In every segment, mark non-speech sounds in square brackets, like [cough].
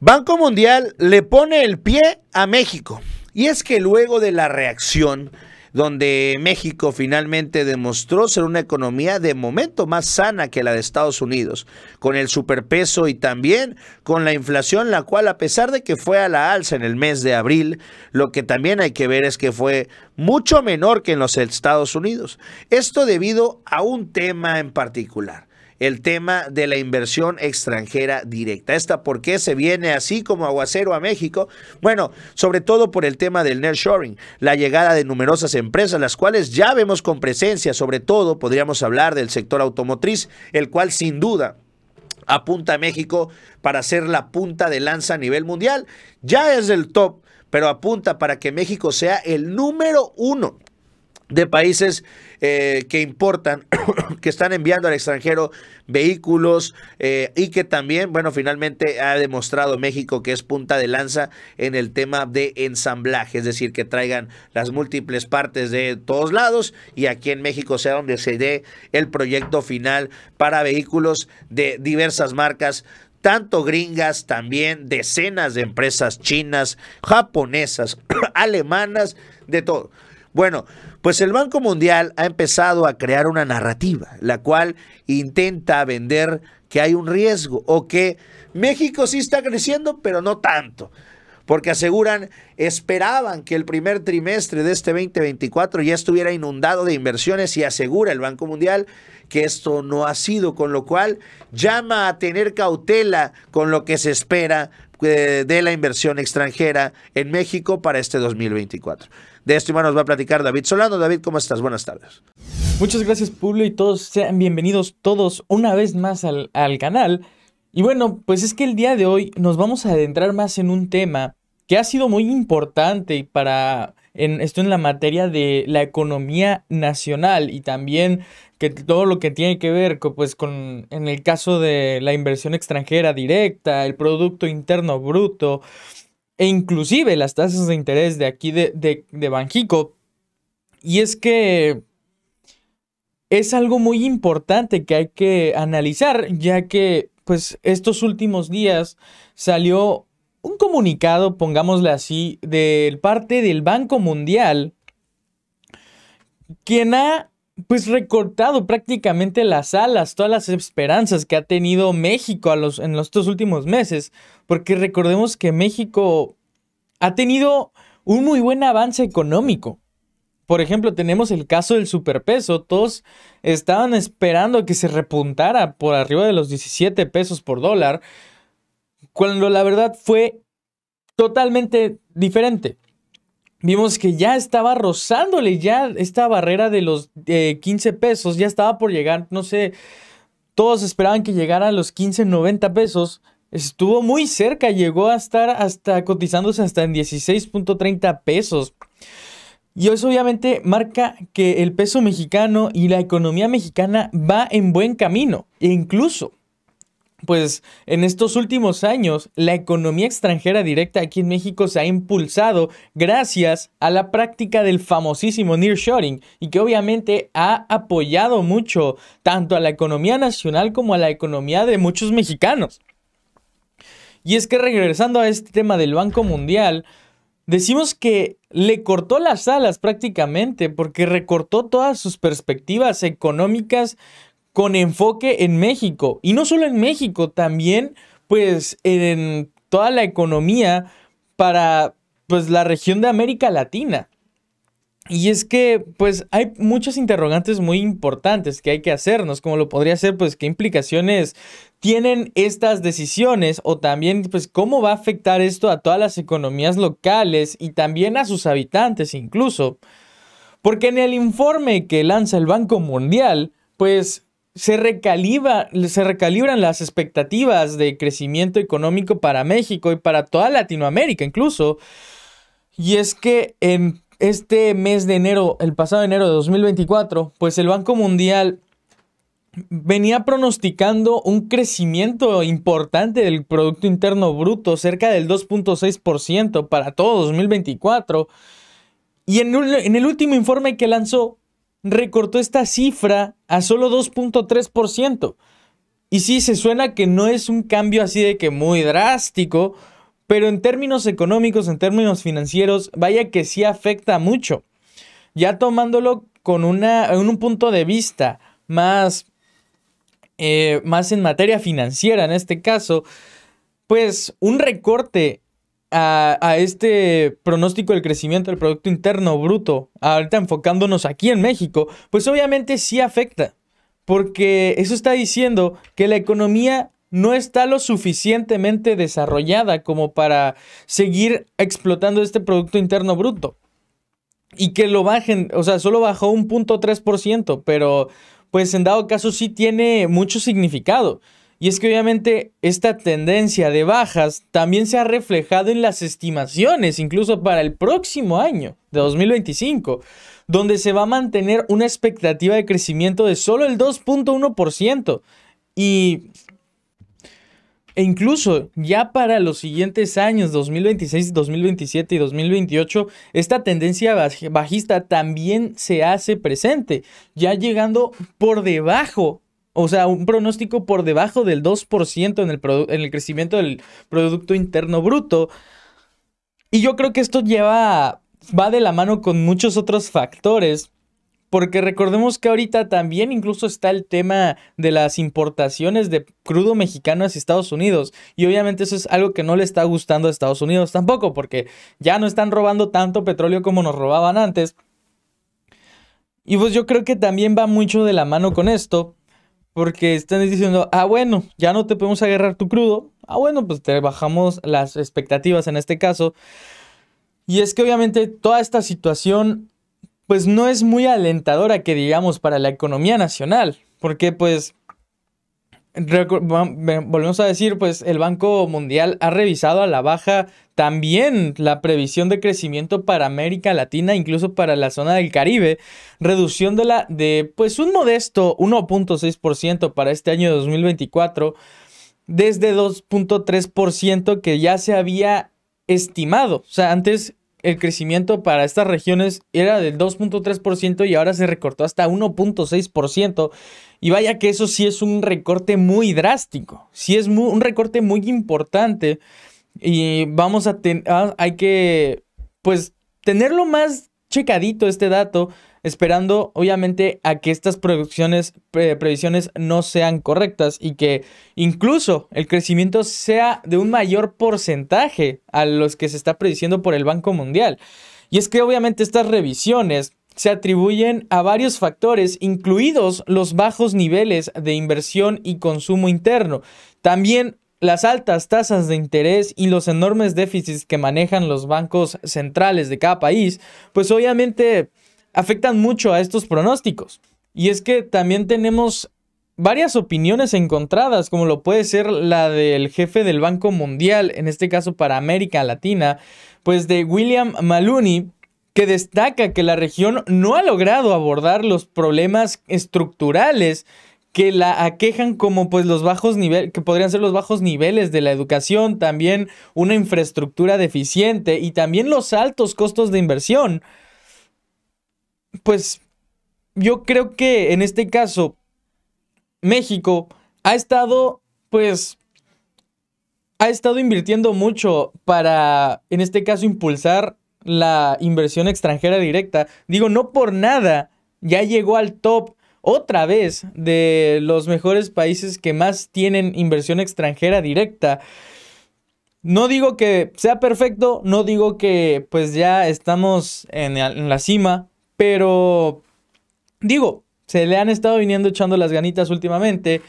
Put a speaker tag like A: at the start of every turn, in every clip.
A: Banco Mundial le pone el pie a México. Y es que luego de la reacción, donde México finalmente demostró ser una economía de momento más sana que la de Estados Unidos, con el superpeso y también con la inflación, la cual a pesar de que fue a la alza en el mes de abril, lo que también hay que ver es que fue mucho menor que en los Estados Unidos. Esto debido a un tema en particular el tema de la inversión extranjera directa. ¿Esta por qué se viene así como aguacero a México? Bueno, sobre todo por el tema del nearshoring, la llegada de numerosas empresas, las cuales ya vemos con presencia, sobre todo podríamos hablar del sector automotriz, el cual sin duda apunta a México para ser la punta de lanza a nivel mundial. Ya es el top, pero apunta para que México sea el número uno de países eh, que importan, [coughs] que están enviando al extranjero vehículos eh, y que también, bueno, finalmente ha demostrado México que es punta de lanza en el tema de ensamblaje, es decir, que traigan las múltiples partes de todos lados y aquí en México sea donde se dé el proyecto final para vehículos de diversas marcas, tanto gringas, también decenas de empresas chinas, japonesas, [coughs] alemanas, de todo. Bueno, pues el Banco Mundial ha empezado a crear una narrativa, la cual intenta vender que hay un riesgo o que México sí está creciendo, pero no tanto porque aseguran esperaban que el primer trimestre de este 2024 ya estuviera inundado de inversiones y asegura el Banco Mundial que esto no ha sido, con lo cual llama a tener cautela con lo que se espera eh, de la inversión extranjera en México para este 2024. De esto y más nos va a platicar David Solano. David, ¿cómo estás? Buenas tardes.
B: Muchas gracias, Pablo, y todos sean bienvenidos todos una vez más al canal. Y bueno, pues es que el día de hoy nos vamos a adentrar más en un tema que ha sido muy importante para en, esto en la materia de la economía nacional y también que todo lo que tiene que ver con, pues con en el caso de la inversión extranjera directa, el producto interno bruto e inclusive las tasas de interés de aquí de, de, de Banjico. Y es que es algo muy importante que hay que analizar, ya que pues estos últimos días salió un comunicado, pongámosle así, del parte del Banco Mundial, quien ha pues recortado prácticamente las alas, todas las esperanzas que ha tenido México en los, dos últimos meses, porque recordemos que México ha tenido un muy buen avance económico por ejemplo, tenemos el caso del superpeso. Todos estaban esperando que se repuntara por arriba de los 17 pesos por dólar, cuando la verdad fue totalmente diferente. Vimos que ya estaba rozándole ya esta barrera de los 15 eh, pesos, ya estaba por llegar, no sé, todos esperaban que llegara a los 15, 90 pesos. Estuvo muy cerca, llegó a estar hasta cotizándose hasta en 16.30 pesos. Y eso obviamente marca que el peso mexicano y la economía mexicana va en buen camino. E incluso, pues en estos últimos años, la economía extranjera directa aquí en México se ha impulsado gracias a la práctica del famosísimo nearshoring y que obviamente ha apoyado mucho tanto a la economía nacional como a la economía de muchos mexicanos. Y es que regresando a este tema del Banco Mundial, decimos que le cortó las alas prácticamente porque recortó todas sus perspectivas económicas con enfoque en México. Y no solo en México, también pues en toda la economía para pues la región de América Latina. Y es que, pues, hay muchos interrogantes muy importantes que hay que hacernos, como lo podría ser, pues, qué implicaciones tienen estas decisiones o también pues cómo va a afectar esto a todas las economías locales y también a sus habitantes incluso. Porque en el informe que lanza el Banco Mundial, pues se, se recalibran las expectativas de crecimiento económico para México y para toda Latinoamérica incluso. Y es que en este mes de enero, el pasado enero de 2024, pues el Banco Mundial venía pronosticando un crecimiento importante del Producto Interno Bruto, cerca del 2.6% para todo 2024. Y en, el último informe que lanzó, recortó esta cifra a solo 2.3%. Y sí, se suena que no es un cambio así de que muy drástico, pero en términos económicos, en términos financieros, vaya que sí afecta mucho. Ya tomándolo con una, un punto de vista más eh, más en materia financiera en este caso, pues un recorte a, a, este pronóstico del crecimiento del Producto Interno Bruto, ahorita enfocándonos aquí en México, pues obviamente sí afecta, porque eso está diciendo que la economía no está lo suficientemente desarrollada como para seguir explotando este Producto Interno Bruto y que lo bajen, o sea, solo bajó un punto pero pues en dado caso sí tiene mucho significado. Y es que obviamente esta tendencia de bajas también se ha reflejado en las estimaciones, incluso para el próximo año de 2025, donde se va a mantener una expectativa de crecimiento de solo el 2.1%. Y e incluso ya para los siguientes años, 2026, 2027 y 2028, esta tendencia bajista también se hace presente, ya llegando por debajo o sea, un pronóstico por debajo del 2% en el, crecimiento del Producto Interno Bruto. Y yo creo que esto lleva, va de la mano con muchos otros factores porque recordemos que ahorita también incluso está el tema de las importaciones de crudo mexicano hacia Estados Unidos. Y obviamente eso es algo que no le está gustando a Estados Unidos tampoco, porque ya no están robando tanto petróleo como nos robaban antes. Y pues yo creo que también va mucho de la mano con esto, porque están diciendo, ah, bueno, ya no te podemos agarrar tu crudo. Ah, bueno, pues te bajamos las expectativas en este caso. Y es que obviamente toda esta situación pues no es muy alentadora que digamos para la economía nacional, porque pues volvemos a decir, pues el Banco Mundial ha revisado a la baja también la previsión de crecimiento para América Latina, incluso para la zona del Caribe, reduciéndola de de pues un modesto 1.6% para este año 2024 desde 2.3% que ya se había estimado. O sea, antes el crecimiento para estas regiones era del 2.3% y ahora se recortó hasta 1.6%. Y vaya que eso sí es un recorte muy drástico, sí es un recorte muy importante y vamos a tener, ah, hay que, pues, tenerlo más checadito este dato esperando obviamente a que estas producciones, previsiones no sean correctas y que incluso el crecimiento sea de un mayor porcentaje a los que se está prediciendo por el Banco Mundial. Y es que obviamente estas revisiones se atribuyen a varios factores, incluidos los bajos niveles de inversión y consumo interno. También las altas tasas de interés y los enormes déficits que manejan los bancos centrales de cada país, pues obviamente afectan mucho a estos pronósticos. Y es que también tenemos varias opiniones encontradas, como lo puede ser la del jefe del Banco Mundial, en este caso para América Latina, pues de William Maloney, que destaca que la región no ha logrado abordar los problemas estructurales que la aquejan como pues los bajos niveles, que podrían ser los bajos niveles de la educación, también una infraestructura deficiente y también los altos costos de inversión pues yo creo que en este caso México ha estado, pues, ha estado invirtiendo mucho para, en este caso, impulsar la inversión extranjera directa. Digo, no por nada, ya llegó al top otra vez de los mejores países que más tienen inversión extranjera directa. No digo que sea perfecto, no digo que pues ya estamos en, la cima, pero, digo, se le han estado viniendo echando las ganitas últimamente.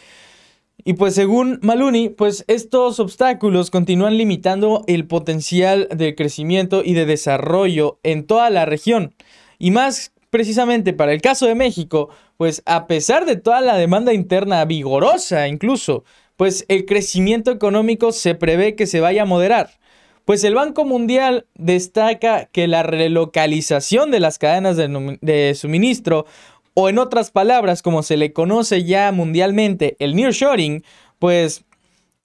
B: Y pues según Maluni, pues estos obstáculos continúan limitando el potencial de crecimiento y de desarrollo en toda la región. Y más precisamente para el caso de México, pues a pesar de toda la demanda interna vigorosa incluso, pues el crecimiento económico se prevé que se vaya a moderar. Pues el Banco Mundial destaca que la relocalización de las cadenas de, suministro, o en otras palabras, como se le conoce ya mundialmente, el nearshoring, pues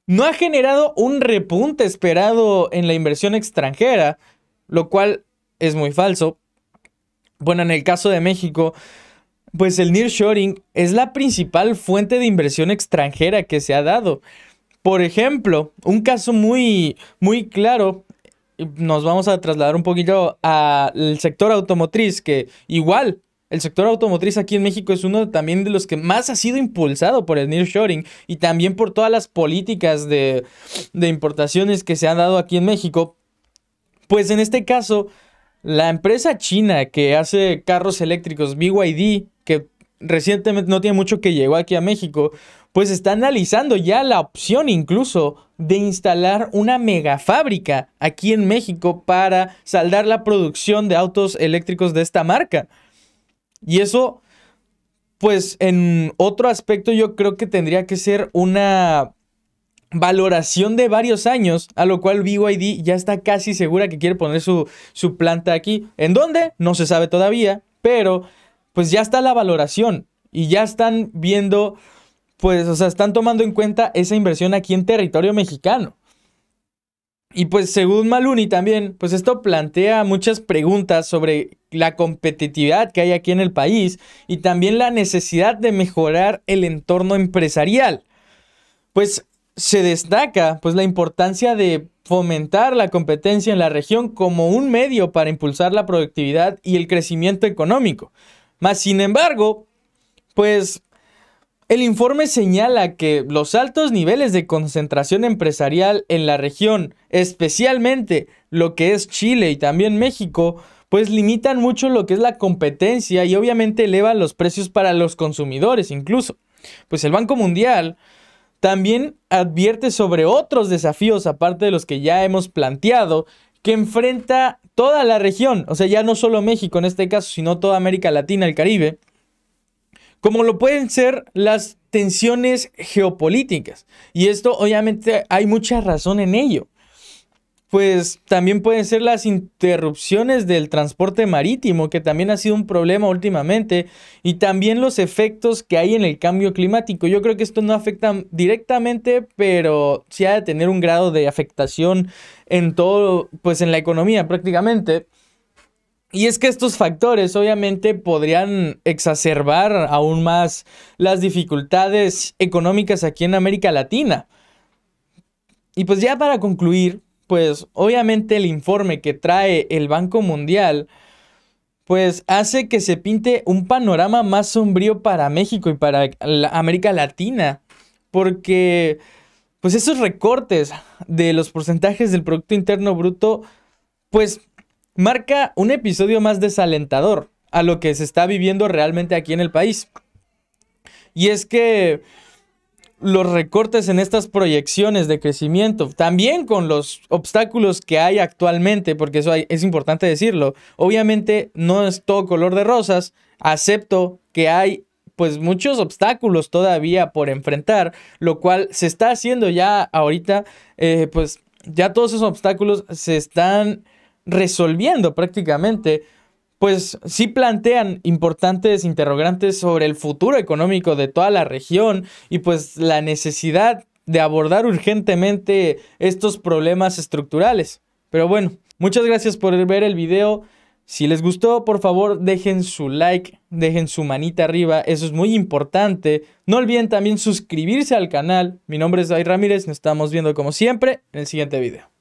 B: no ha generado un repunte esperado en la inversión extranjera, lo cual es muy falso. Bueno, en el caso de México, pues el nearshoring es la principal fuente de inversión extranjera que se ha dado. Por ejemplo, un caso muy, muy claro, nos vamos a trasladar un poquillo al sector automotriz, que igual el sector automotriz aquí en México es uno también de los que más ha sido impulsado por el nearshoring y también por todas las políticas de, de, importaciones que se han dado aquí en México. Pues en este caso, la empresa china que hace carros eléctricos BYD, que recientemente no tiene mucho que llegó aquí a México, pues está analizando ya la opción incluso de instalar una mega fábrica aquí en México para saldar la producción de autos eléctricos de esta marca. Y eso, pues en otro aspecto yo creo que tendría que ser una valoración de varios años, a lo cual BYD ya está casi segura que quiere poner su, su planta aquí. ¿En dónde? No se sabe todavía, pero pues ya está la valoración y ya están viendo pues, o sea, están tomando en cuenta esa inversión aquí en territorio mexicano. Y pues según Maluni también, pues esto plantea muchas preguntas sobre la competitividad que hay aquí en el país y también la necesidad de mejorar el entorno empresarial. Pues se destaca pues la importancia de fomentar la competencia en la región como un medio para impulsar la productividad y el crecimiento económico. Más sin embargo, pues el informe señala que los altos niveles de concentración empresarial en la región, especialmente lo que es Chile y también México, pues limitan mucho lo que es la competencia y obviamente elevan los precios para los consumidores incluso. Pues el Banco Mundial también advierte sobre otros desafíos aparte de los que ya hemos planteado que enfrenta toda la región, o sea, ya no solo México en este caso, sino toda América Latina, el Caribe, como lo pueden ser las tensiones geopolíticas. Y esto obviamente hay mucha razón en ello. Pues también pueden ser las interrupciones del transporte marítimo, que también ha sido un problema últimamente, y también los efectos que hay en el cambio climático. Yo creo que esto no afecta directamente, pero sí ha de tener un grado de afectación en todo, pues en la economía prácticamente. Y es que estos factores obviamente podrían exacerbar aún más las dificultades económicas aquí en América Latina. Y pues ya para concluir, pues obviamente el informe que trae el Banco Mundial, pues hace que se pinte un panorama más sombrío para México y para América Latina, porque pues esos recortes de los porcentajes del Producto Interno Bruto, pues marca un episodio más desalentador a lo que se está viviendo realmente aquí en el país. Y es que los recortes en estas proyecciones de crecimiento, también con los obstáculos que hay actualmente, porque eso es importante decirlo, obviamente no es todo color de rosas, acepto que hay pues muchos obstáculos todavía por enfrentar, lo cual se está haciendo ya ahorita, eh, pues ya todos esos obstáculos se están resolviendo prácticamente, pues sí plantean importantes interrogantes sobre el futuro económico de toda la región y pues la necesidad de abordar urgentemente estos problemas estructurales. Pero bueno, muchas gracias por ver el video. Si les gustó, por favor, dejen su like, dejen su manita arriba, eso es muy importante. No olviden también suscribirse al canal. Mi nombre es Ay Ramírez, nos estamos viendo como siempre en el siguiente video.